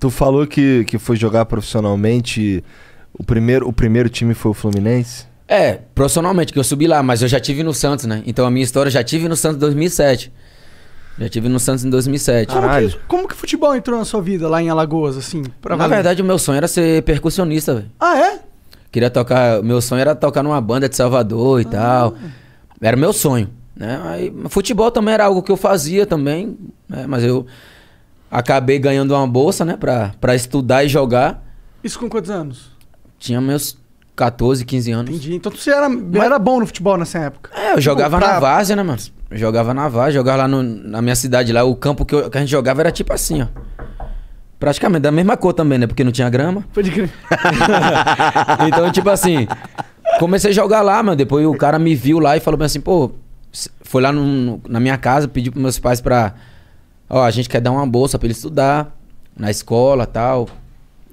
Tu falou que, que foi jogar profissionalmente. O primeiro, o primeiro time foi o Fluminense? É, profissionalmente, que eu subi lá, mas eu já tive no Santos, né? Então a minha história eu já tive no Santos em 2007. Já tive no Santos em 2007. Como que, como que futebol entrou na sua vida lá em Alagoas, assim? na verdade, o meu sonho era ser percussionista, velho. Ah, é? Queria tocar. Meu sonho era tocar numa banda de Salvador e ah. tal. Era o meu sonho. Né? Aí, futebol também era algo que eu fazia também, né? mas eu Acabei ganhando uma bolsa, né? Pra, pra estudar e jogar. Isso com quantos anos? Tinha meus 14, 15 anos. Entendi. Então você era, Mas... era bom no futebol nessa época? É, eu jogava pra... na várzea, né, mano? jogava na várzea, jogava lá no, na minha cidade, lá. O campo que, eu, que a gente jogava era tipo assim, ó. Praticamente da mesma cor também, né? Porque não tinha grama. de crer. então, tipo assim, comecei a jogar lá, mano. Depois o cara me viu lá e falou assim, pô, foi lá no, na minha casa, pediu pros meus pais pra ó, a gente quer dar uma bolsa para ele estudar na escola tal.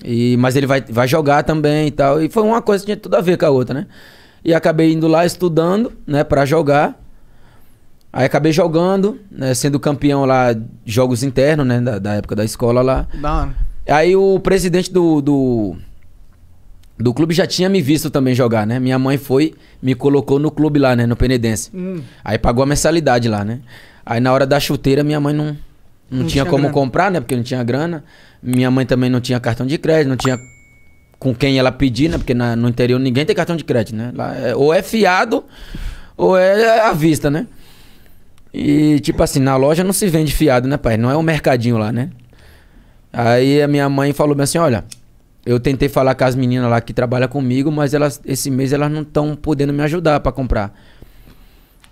E, mas ele vai, vai jogar também e tal. E foi uma coisa que tinha tudo a ver com a outra, né? E acabei indo lá estudando, né, para jogar. Aí acabei jogando, né, sendo campeão lá, jogos internos, né, da, da época da escola lá. Da hora. Aí o presidente do, do, do clube já tinha me visto também jogar, né? Minha mãe foi, me colocou no clube lá, né? No Penedense. Hum. Aí pagou a mensalidade lá, né? Aí na hora da chuteira, minha mãe não, não, não tinha, tinha, como grana. comprar, né? Porque não tinha grana. Minha mãe também não tinha cartão de crédito, não tinha com quem ela pedir, né? Porque na, no interior ninguém tem cartão de crédito, né? É, ou é fiado ou é, é à vista, né? E tipo assim, na loja não se vende fiado, né, pai? Não é um mercadinho lá, né? Aí a minha mãe falou assim, olha, eu tentei falar com as meninas lá que trabalham comigo, mas elas esse mês elas não estão podendo me ajudar para comprar.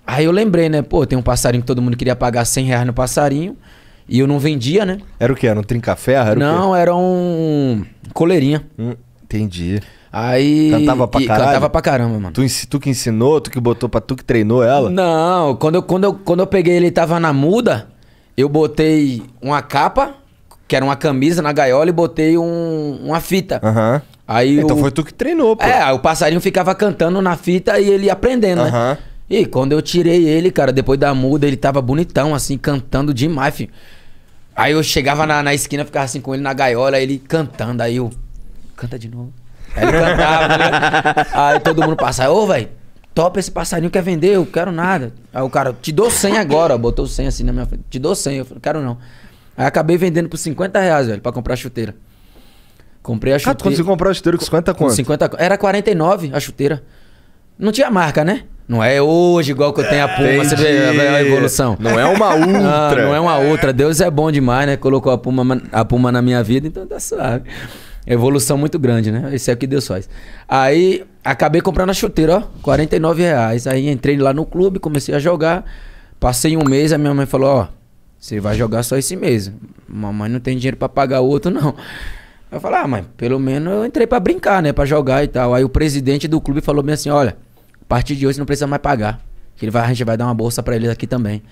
Aí eu lembrei, né? Pô, tem um passarinho que todo mundo queria pagar 100 reais no passarinho. E eu não vendia, né? Era o que? Era um trincaferro? Era não, era um coleirinha. Hum, entendi. Aí. Cantava pra caramba. Cantava pra caramba, mano. Tu, tu que ensinou, tu que botou pra tu que treinou ela? Não, quando eu, quando eu, quando eu peguei ele tava na muda, eu botei uma capa, que era uma camisa na gaiola, e botei um, uma fita. Aham. Uhum. Aí então o... foi tu que treinou, pô. É, o passarinho ficava cantando na fita e ele aprendendo, uhum. né? E quando eu tirei ele, cara, depois da muda, ele tava bonitão, assim, cantando demais, filho. Aí eu chegava na, na esquina, ficava assim com ele na gaiola, ele cantando. Aí eu. Canta de novo. Aí ele cantava, né? Aí todo mundo passava, ô, velho, topa esse passarinho, quer vender? Eu quero nada. Aí o cara, te dou 100 agora, botou 100 assim na minha frente, te dou 100. Eu falei, quero não. Aí acabei vendendo por 50 reais, velho, pra comprar a chuteira. Comprei a chuteira. Ah, tu conseguiu comprar a chuteira com 50 quanto? 50, era 49 a chuteira. Não tinha marca, né? Não é hoje igual que eu tenho a Puma, Entendi. você vê a, a evolução. Não é uma ah, outra. Não, não, é uma é. outra. Deus é bom demais, né? Colocou a Puma, a Puma na minha vida, então tá suave. Evolução muito grande, né? Isso é o que Deus faz. Aí acabei comprando a chuteira, ó, 49 reais. Aí entrei lá no clube, comecei a jogar. Passei um mês, a minha mãe falou, ó, você vai jogar só esse mês. Mamãe não tem dinheiro para pagar outro, não. Eu falei, ah, mãe, pelo menos eu entrei para brincar, né? para jogar e tal. Aí o presidente do clube falou bem assim, olha a partir de hoje não precisa mais pagar. ele vai, a gente vai dar uma bolsa para ele aqui também.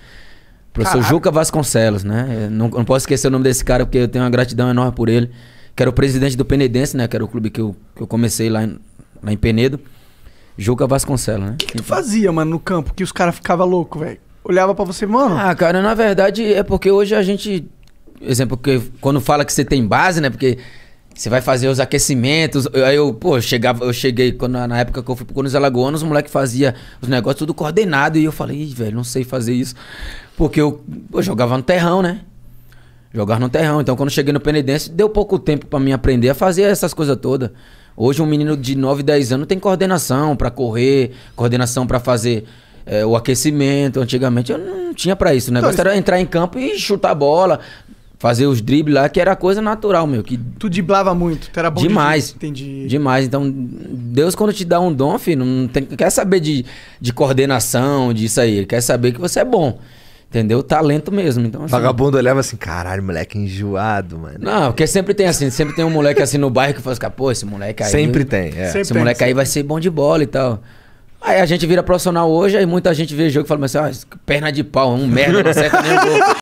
Professor Caraca. Juca Vasconcelos, né? Não, não, posso esquecer o nome desse cara, porque eu tenho uma gratidão enorme por ele. Que era o presidente do Penedense, né? Que era o clube que eu, que eu comecei lá em, lá em Penedo. Juca Vasconcelos, né? O que, que, tu fazia, mano, no campo? Que os caras ficavam loucos, velho? Olhava para você, mano? Ah, cara, na verdade é porque hoje a gente... Exemplo, porque quando fala que você tem base, né? Porque você vai fazer os aquecimentos. aí eu, pô, chegava, eu cheguei quando, na época que eu fui pro Conos Alagoanos, os moleque fazia os negócios tudo coordenado. E eu falei, velho, não sei fazer isso. Porque eu, eu jogava no terrão, né? Jogava no terrão. Então quando cheguei no Penedense, deu pouco tempo para mim aprender a fazer essas coisas todas. Hoje um menino de 9, 10 anos tem coordenação para correr, coordenação para fazer é, o aquecimento. Antigamente eu não tinha para isso. O então, negócio então, era entrar em campo e chutar a bola, fazer os dribles lá, que era coisa natural, meu. Que... Tu driblava muito, tu era bom demais. De... Entendi. Demais. Então, Deus, quando te dá um dom, filho, não, tem... quer saber de, de coordenação, disso aí. Quer saber que você é bom. Entendeu? Talento mesmo. Então, assim, Vagabundo olhava assim, caralho, moleque enjoado, mano. Não, porque sempre tem assim, sempre tem um moleque assim no bairro que fala assim, pô, esse moleque aí. Sempre tem, é. Sempre esse tem, moleque sempre. aí vai ser bom de bola e tal. Aí a gente vira profissional hoje, aí muita gente vê jogo e fala assim, ah, perna de pau, um merda, não acerta nem gol.